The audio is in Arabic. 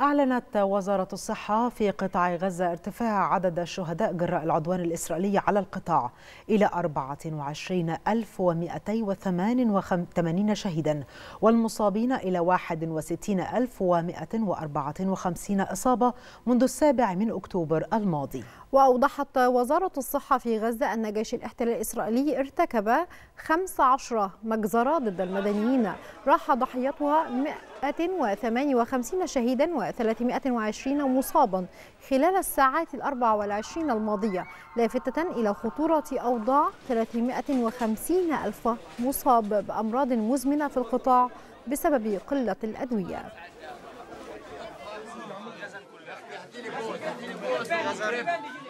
أعلنت وزارة الصحة في قطاع غزة ارتفاع عدد الشهداء جراء العدوان الإسرائيلي على القطاع إلى 24288 شهيدا والمصابين إلى 61,154 إصابة منذ السابع من أكتوبر الماضي وأوضحت وزارة الصحة في غزة أن جيش الاحتلال الإسرائيلي ارتكب 15 مجزرة ضد المدنيين راح ضحيتها 158 شهيدا و320 مصابا خلال الساعات ال 24 الماضية لافتة إلى خطورة أوضاع 350 ألف مصاب بأمراض مزمنة في القطاع بسبب قلة الأدوية Gracias.